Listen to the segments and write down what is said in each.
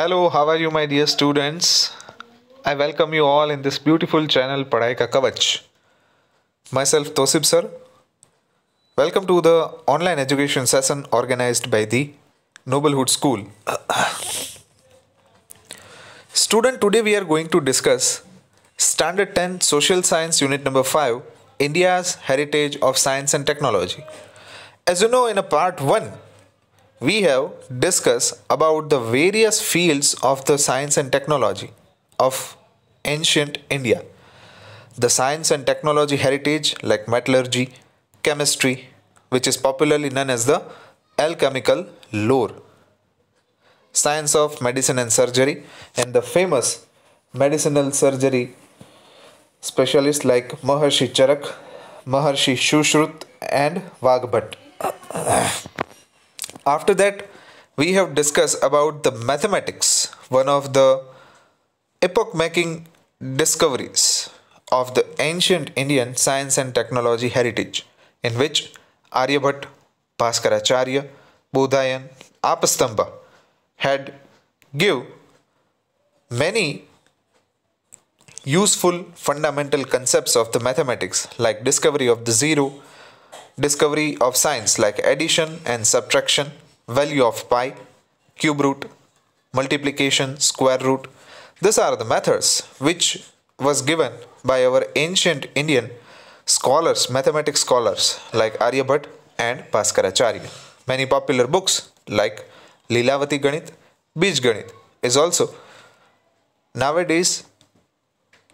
Hello, how are you my dear students? I welcome you all in this beautiful channel Padai Ka Kavach. Myself Tosib sir. Welcome to the online education session organized by the Noblehood School. Student, today we are going to discuss Standard 10 Social Science Unit number 5 India's Heritage of Science and Technology. As you know in a part 1 we have discussed about the various fields of the science and technology of ancient India. The science and technology heritage like metallurgy, chemistry, which is popularly known as the alchemical lore. Science of medicine and surgery and the famous medicinal surgery specialists like Maharshi Charak, Maharshi Shushrut and Vagbhat. After that, we have discussed about the mathematics, one of the epoch-making discoveries of the ancient Indian science and technology heritage, in which Aryabhatta, Bhaskaracharya, Bodhayan, Apastamba had give many useful fundamental concepts of the mathematics like discovery of the zero, discovery of science like addition and subtraction, value of pi, cube root, multiplication, square root. These are the methods which was given by our ancient Indian scholars, mathematics scholars like Aryabhat and Bhaskaracharya. Many popular books like Lilavati Ganit, Bij Ganit is also nowadays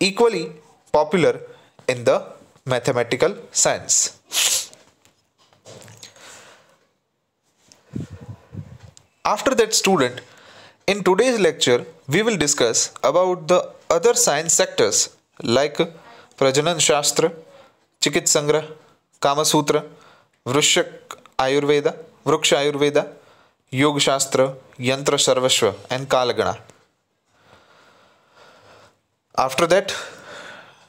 equally popular in the mathematical science. after that student, in today's lecture, we will discuss about the other science sectors like Prajanan Shastra, Chikit Sangrah, Kama Sutra, Ayurveda, Vruksh Ayurveda, Yoga Shastra, Yantra Sarvasva and Kalagana. After that,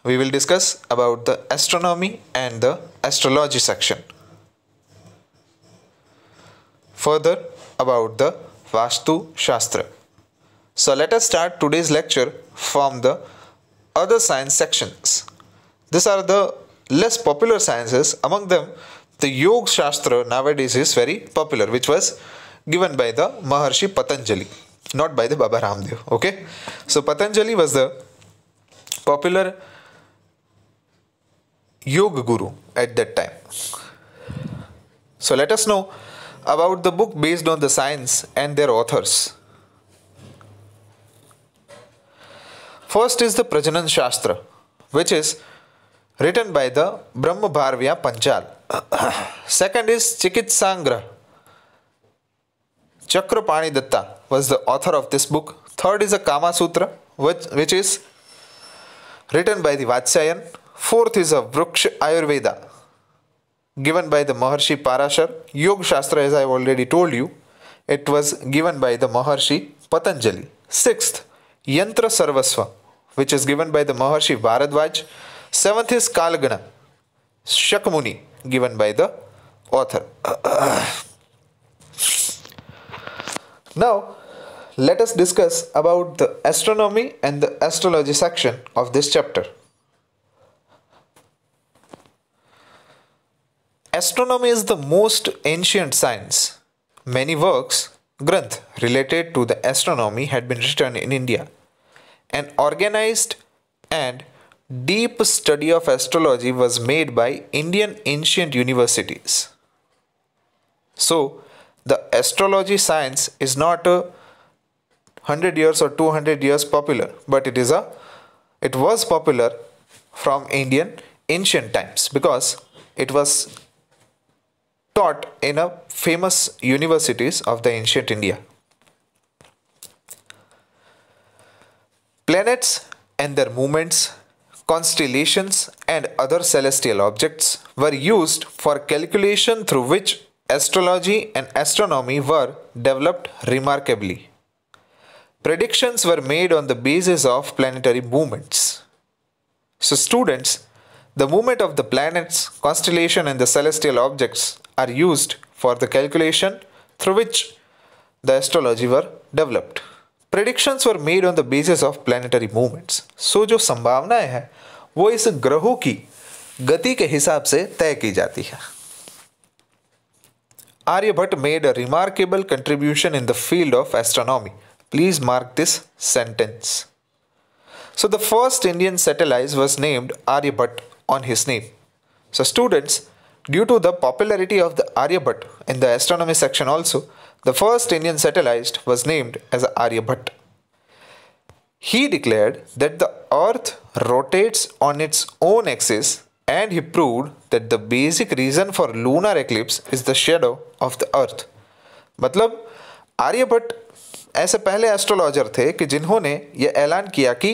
we will discuss about the astronomy and the astrology section further about the Vastu Shastra. So let us start today's lecture from the other science sections. These are the less popular sciences. Among them, the Yoga Shastra nowadays is very popular, which was given by the Maharshi Patanjali, not by the Baba Ramdev. Okay, so Patanjali was the popular yoga guru at that time. So let us know about the book based on the science and their authors. First is the Prajanan Shastra, which is written by the Brahma Bharvya Panchal. Second is Chikitsangra. Chakrapani Datta was the author of this book. Third is the Kama Sutra, which, which is written by the Vatsayan. Fourth is a Vruksha Ayurveda, given by the Maharshi Parashar. Yog Shastra, as I have already told you, it was given by the Maharshi Patanjali. Sixth, Yantra Sarvasva, which is given by the Maharshi Bharadwaj. Seventh is Kalagana, Shakmuni, given by the author. now, let us discuss about the astronomy and the astrology section of this chapter. Astronomy is the most ancient science. Many works, Granth, related to the astronomy had been written in India. An organized and deep study of astrology was made by Indian ancient universities. So, the astrology science is not a 100 years or 200 years popular, but it is a it was popular from Indian ancient times because it was taught in a famous universities of the ancient India. Planets and their movements, constellations and other celestial objects were used for calculation through which astrology and astronomy were developed remarkably. Predictions were made on the basis of planetary movements. So students, the movement of the planets, constellation and the celestial objects are used for the calculation through which the astrology were developed. Predictions were made on the basis of planetary movements. So, जो संभावनाएं हैं, वो इस ग्रहों की गति के हिसाब से तय की जाती हैं. Aryabhatta made a remarkable contribution in the field of astronomy. Please mark this sentence. So, the first Indian satellite was named Aryabhatta on his name. So, students, Due to the popularity of the Aryabhat in the astronomy section also, the first Indian satellite was named as Aryabhat. He declared that the earth rotates on its own axis and he proved that the basic reason for lunar eclipse is the shadow of the earth. मतलब आर्यभट्ट ऐसे पहले astrologer थे कि जिन्होंने ये ऐलान किया कि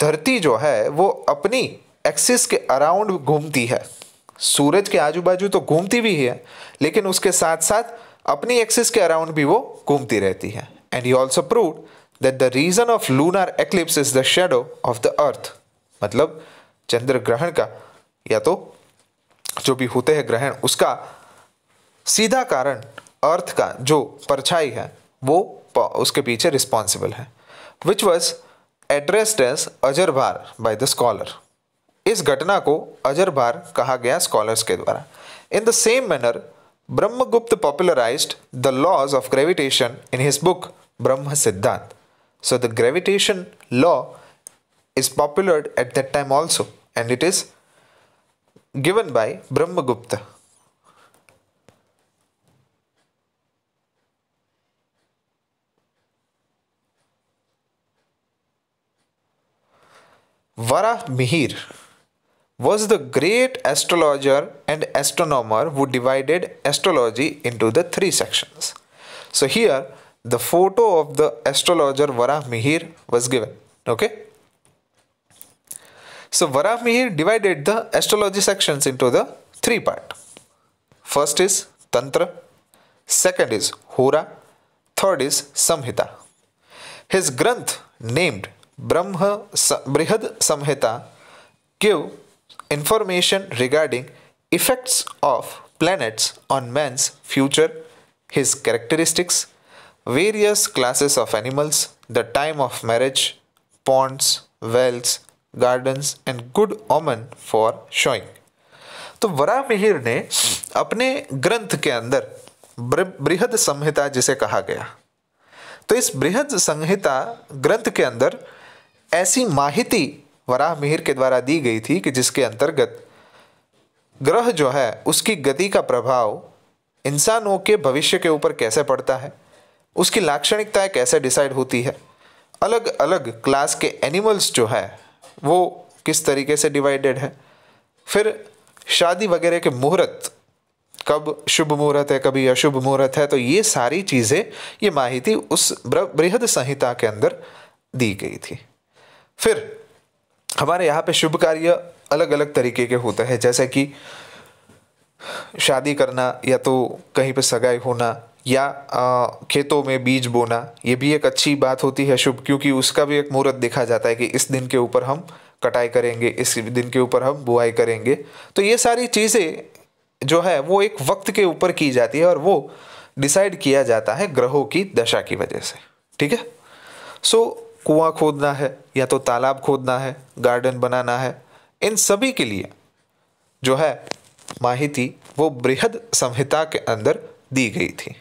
धरती जो है वो अपनी एक्सिस के अराउंड घूमती है सूरज के आजू बाजू तो घूमती भी है लेकिन उसके साथ साथ अपनी एक्सिस के अराउंड भी वो घूमती रहती है and he also prove that the reason of lunar eclipse is the shadow of the earth मतलब चंद्र ग्रहण का या तो जो भी होते हैं ग्रहण उसका सीधा कारण अर्थ का जो परछाई है वो उसके पीछे रिस्पॉन्सिबल है विच वॉज एड्रेस्ड एज अजरभार बाय द स्कॉलर इस घटना को अजरबार कहा गया स्कॉलर्स के द्वारा in the same manner Brahmagupta popularize the laws of gravitation in his book Brahma Siddhanta so the gravitation law is popular at that time also and it is given by Brahmagupta Varahamihira was the great astrologer and astronomer who divided astrology into the three sections. So here the photo of the astrologer Varahmihir was given. Okay. So Varahmihir divided the astrology sections into the three part. First is Tantra, second is Hora, third is Samhita. His Granth named Brahma Brihad Samhita gave information regarding effects of planets on man's future, his characteristics, various classes of animals, the time of marriage, ponds, wells, gardens and good omen for showing. तो वरा मिहिर ने अपने ग्रंथ के अंदर बृहद संहिता जिसे कहा गया तो इस बृहद संहिता ग्रंथ के अंदर ऐसी माहिती वराह मिहिर के द्वारा दी गई थी कि जिसके अंतर्गत ग्रह जो है उसकी गति का प्रभाव इंसानों के भविष्य के ऊपर कैसे पड़ता है उसकी लाक्षणिकताएँ कैसे डिसाइड होती है अलग अलग क्लास के एनिमल्स जो है वो किस तरीके से डिवाइडेड है फिर शादी वगैरह के मुहूर्त कब शुभ मुहूर्त है कभी अशुभ मुहूर्त है तो ये सारी चीज़ें ये माहिती उस बृहद संहिता के अंदर दी गई थी फिर हमारे यहाँ पे शुभ कार्य अलग अलग तरीके के होते हैं जैसे कि शादी करना या तो कहीं पे सगाई होना या आ, खेतों में बीज बोना ये भी एक अच्छी बात होती है शुभ क्योंकि उसका भी एक मुहूर्त देखा जाता है कि इस दिन के ऊपर हम कटाई करेंगे इस दिन के ऊपर हम बुआई करेंगे तो ये सारी चीज़ें जो है वो एक वक्त के ऊपर की जाती है और वो डिसाइड किया जाता है ग्रहों की दशा की वजह से ठीक है सो so, कुआं खोदना है या तो तालाब खोदना है गार्डन बनाना है इन सभी के लिए जो है माहिती वो बृहद संहिता के अंदर दी गई थी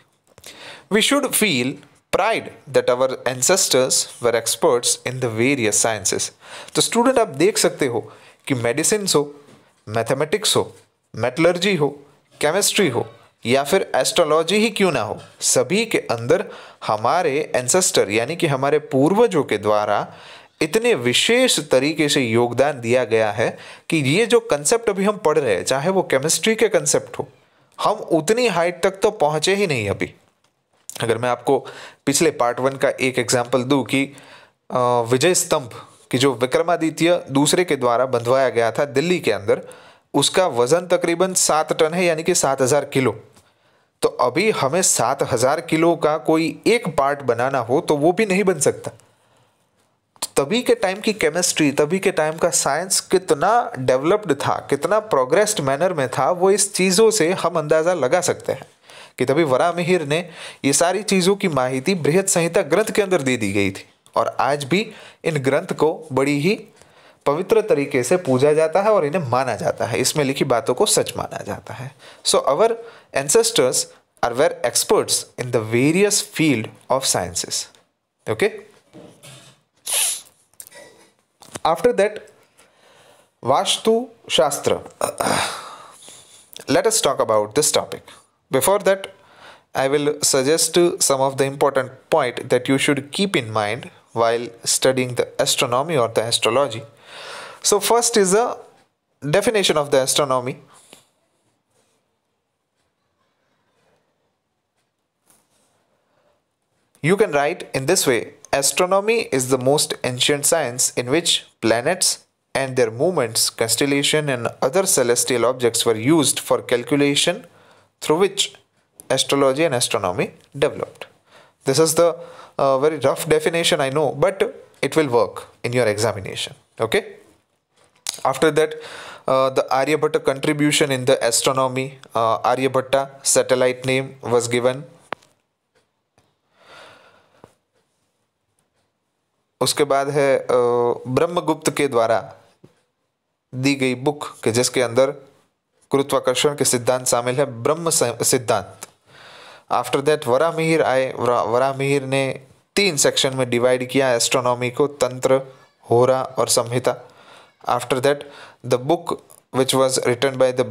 we should feel pride that our ancestors were experts in the various sciences तो स्टूडेंट आप देख सकते हो कि मेडिसिन हो मैथमेटिक्स हो मेटलर्जी हो केमिस्ट्री हो या फिर एस्ट्रोलॉजी ही क्यों ना हो सभी के अंदर हमारे एंसेस्टर यानी कि हमारे पूर्वजों के द्वारा इतने विशेष तरीके से योगदान दिया गया है कि ये जो कंसेप्ट अभी हम पढ़ रहे हैं चाहे वो केमिस्ट्री के कंसेप्ट हो हम उतनी हाइट तक तो पहुँचे ही नहीं अभी अगर मैं आपको पिछले पार्ट वन का एक एग्जाम्पल दूँ कि विजय स्तंभ कि जो विक्रमादित्य दूसरे के द्वारा बंधवाया गया था दिल्ली के अंदर उसका वजन तकरीबन सात टन है यानी कि सात हज़ार किलो तो अभी हमें सात हज़ार किलो का कोई एक पार्ट बनाना हो तो वो भी नहीं बन सकता तो तभी के टाइम की केमिस्ट्री तभी के टाइम का साइंस कितना डेवलप्ड था कितना प्रोग्रेस्ड मैनर में था वो इस चीज़ों से हम अंदाज़ा लगा सकते हैं कि तभी वरा मिहिर ने ये सारी चीज़ों की माहिती बृहद संहिता ग्रंथ के अंदर दे दी गई थी और आज भी इन ग्रंथ को बड़ी ही पवित्र तरीके से पूजा जाता है और इन्हें माना जाता है इसमें लिखी बातों को सच माना जाता है so our ancestors are were experts in the various field of sciences okay after that Vastu Shastra let's talk about this topic before that I will suggest some of the important point that you should keep in mind while studying the astronomy और the astrology So first is a definition of the astronomy. You can write in this way, astronomy is the most ancient science in which planets and their movements, constellation and other celestial objects were used for calculation through which astrology and astronomy developed. This is the uh, very rough definition I know but it will work in your examination. Okay. After that, uh, the Aryabhatta contribution in the astronomy, uh, Aryabhatta satellite name was given. उसके बाद है uh, Brahmagupta के द्वारा दी गई book के जिसके अंदर गुरुत्वाकर्षण के सिद्धांत शामिल है ब्रह्म सिद्धांत आफ्टर दैट वरामिहिर आए मिहिर ने तीन सेक्शन में डिवाइड किया एस्ट्रोनॉमी को तंत्र होरा और संहिता After that, the book which was written by the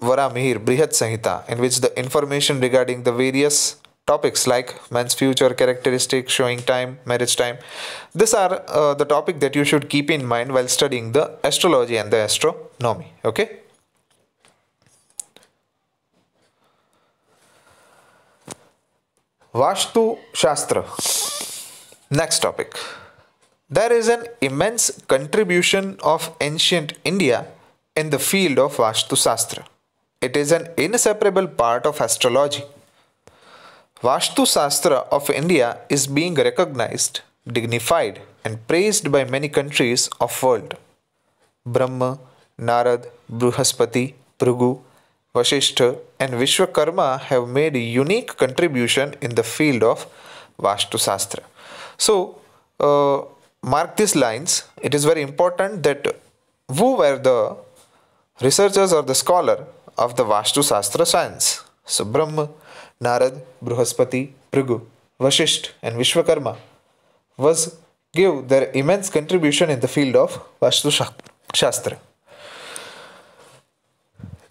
Varamihir, Brihat Sahita, in which the information regarding the various topics like man's future characteristics showing time marriage time these are uh, the topic that you should keep in mind while studying the astrology and the astronomy okay vastu shastra next topic there is an immense contribution of ancient India in the field of Vastu Shastra. It is an inseparable part of astrology. Vastu Shastra of India is being recognized, dignified and praised by many countries of world. Brahma, Narad, Bruhaspati, Prugu, Vasishtha and Vishwakarma have made unique contribution in the field of Vastu Shastra. So, uh, mark these lines, it is very important that who were the researchers or the scholar of the Vastu Shastra science. So Brahma, Narad, brihaspati Prigu, Vashisht and Vishwakarma was give their immense contribution in the field of Vastu Shastra.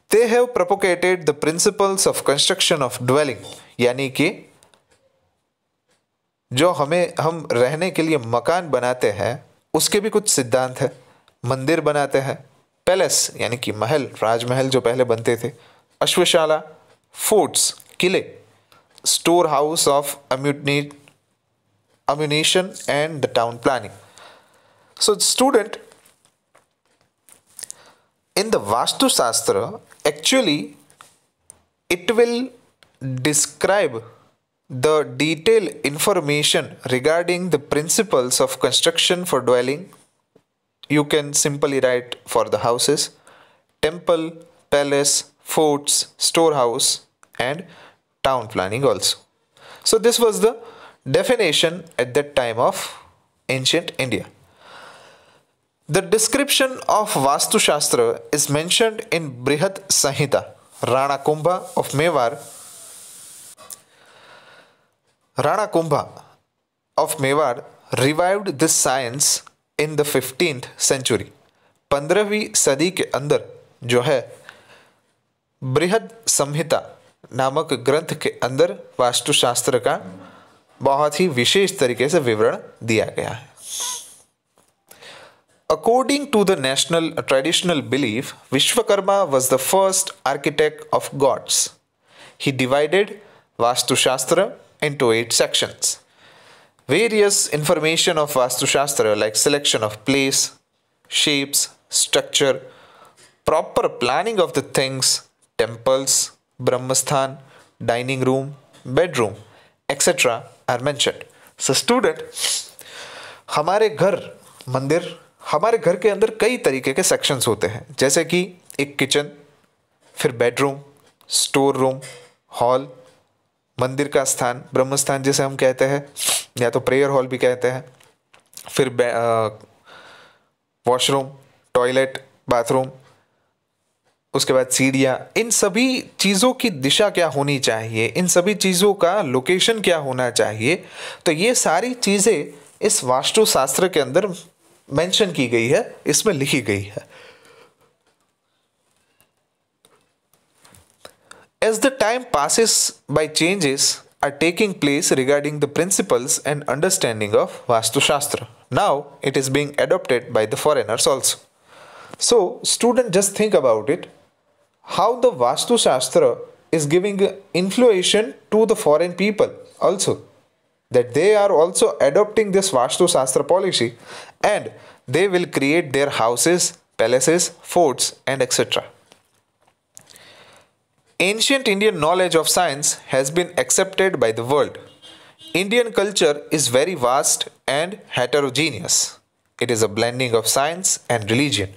They have propagated the principles of construction of dwelling, यानी जो हमें हम रहने के लिए मकान बनाते हैं उसके भी कुछ सिद्धांत हैं मंदिर बनाते हैं पैलेस यानी कि महल राजमहल जो पहले बनते थे अश्वशाला फोर्ट्स किले स्टोर हाउस ऑफ अम्यूटनी ammunition and the town planning so student in the vastushastra actually it will describe the detailed information regarding the principles of construction for dwelling you can simply write for the houses temple palace forts storehouse and town planning also so this was the definition at that time of ancient india the description of vastu shastra is mentioned in brihat Sahita, rana kumbha of mewar Rana Kumbha of Mewar revived this science in the 15th century. 15वीं सदी के अंदर जो है बृहद संहिता नामक ग्रंथ के अंदर वास्तुशास्त्र का बहुत ही विशेष तरीके से विवरण दिया गया है according to the national traditional belief Vishwakarma was the first architect of gods he divided vastushastra into eight sections. Various information of Vastu Shastra like selection of place, shapes, structure, proper planning of the things, temples, Brahmasthan, dining room, bedroom, etc. are mentioned. So student, हमारे घर मंदिर हमारे घर के अंदर कई तरीके के सेक्शंस होते हैं जैसे कि एक किचन फिर बेडरूम स्टोर रूम हॉल मंदिर का स्थान ब्रह्मस्थान जिसे हम कहते हैं या तो प्रेयर हॉल भी कहते हैं फिर वॉशरूम टॉयलेट बाथरूम उसके बाद सीढ़ियाँ इन सभी चीज़ों की दिशा क्या होनी चाहिए इन सभी चीज़ों का लोकेशन क्या होना चाहिए तो ये सारी चीज़ें इस वास्तुशास्त्र के अंदर मेंशन की गई है इसमें लिखी गई है As the time passes by changes are taking place regarding the principles and understanding of Vastu Shastra. Now it is being adopted by the foreigners also. So student just think about it. How the Vastu Shastra is giving influence to the foreign people also that they are also adopting this Vastu Shastra policy and they will create their houses, palaces, forts and etc. Ancient Indian knowledge of science has been accepted by the world. Indian culture is very vast and heterogeneous. It is a blending of science and religion,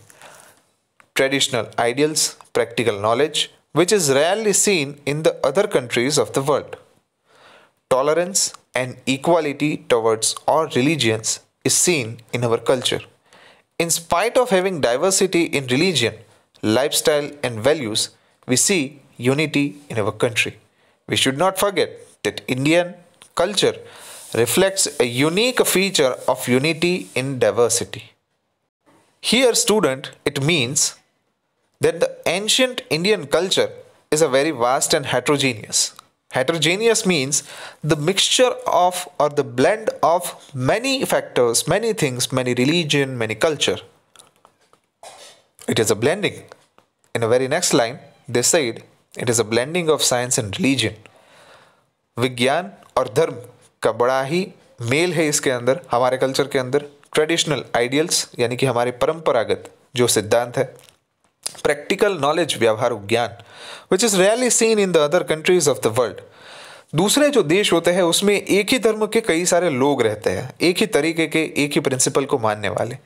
traditional ideals, practical knowledge, which is rarely seen in the other countries of the world. Tolerance and equality towards all religions is seen in our culture. In spite of having diversity in religion, lifestyle, and values, we see unity in our country. We should not forget that Indian culture reflects a unique feature of unity in diversity. Here, student, it means that the ancient Indian culture is a very vast and heterogeneous. Heterogeneous means the mixture of or the blend of many factors, many things, many religion, many culture. It is a blending. In the very next line, they said it is a blending of science and religion विज्ञान और धर्म का बड़ा ही mail है इसके अंदर हमारे culture के अंदर ट्रेडिशनल आइडियल्स यानी कि हमारे परंपरागत जो सिद्धांत है प्रैक्टिकल नॉलेज व्यवहार ज्ञान which is really seen in the other countries of the world दूसरे जो देश होते हैं उसमें एक ही धर्म के कई सारे लोग रहते हैं एक ही तरीके के एक ही प्रिंसिपल को मानने वाले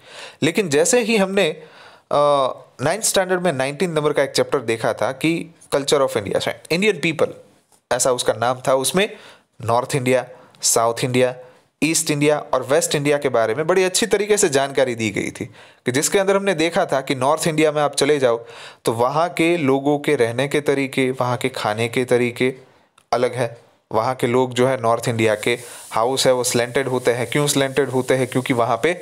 लेकिन जैसे ही हमने आ, नाइन्थ स्टैंडर्ड में नाइनटीन नंबर का एक चैप्टर देखा था कि culture of India Indian people ऐसा उसका नाम था उसमें north India south India east India और वेस्ट इंडिया के बारे में बड़ी अच्छी तरीके से जानकारी दी गई थी कि जिसके अंदर हमने देखा था कि नॉर्थ इंडिया में आप चले जाओ तो वहाँ के लोगों के रहने के तरीके वहाँ के खाने के तरीके अलग है वहाँ के लोग जो है नॉर्थ इंडिया के हाउस है वो स्लेंटेड होते हैं क्यों स्लेंटेड होते हैं क्योंकि वहाँ पे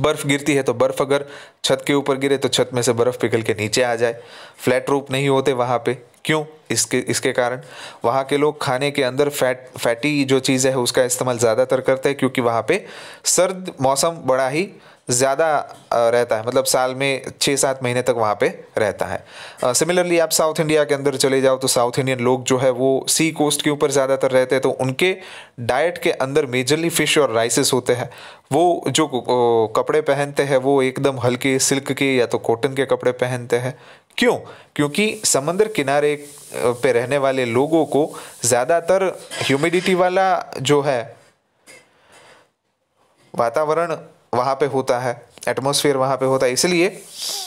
बर्फ़ गिरती है तो बर्फ़ अगर छत के ऊपर गिरे तो छत में से बर्फ़ पिघल के नीचे आ जाए फ्लैट रूप नहीं होते वहाँ पे क्यों इसके इसके कारण वहाँ के लोग खाने के अंदर फैट फैटी जो चीजें है उसका इस्तेमाल ज़्यादातर करते हैं क्योंकि वहाँ पे सर्द मौसम बड़ा ही ज़्यादा रहता है मतलब साल में छः सात महीने तक वहाँ पे रहता है सिमिलरली आप साउथ इंडिया के अंदर चले जाओ तो साउथ इंडियन लोग जो है वो सी कोस्ट के ऊपर ज़्यादातर रहते हैं तो उनके डाइट के अंदर मेजरली फ़िश और राइसेस होते हैं वो जो कपड़े पहनते हैं वो एकदम हल्के सिल्क के या तो कॉटन के कपड़े पहनते हैं क्यों क्योंकि समंदर किनारे वाले पे रहने वाले लोगों को ज़्यादातर ह्यूमिडिटी वाला जो है वातावरण वहाँ पे होता है एटमॉस्फेयर वहाँ पे होता है इसलिए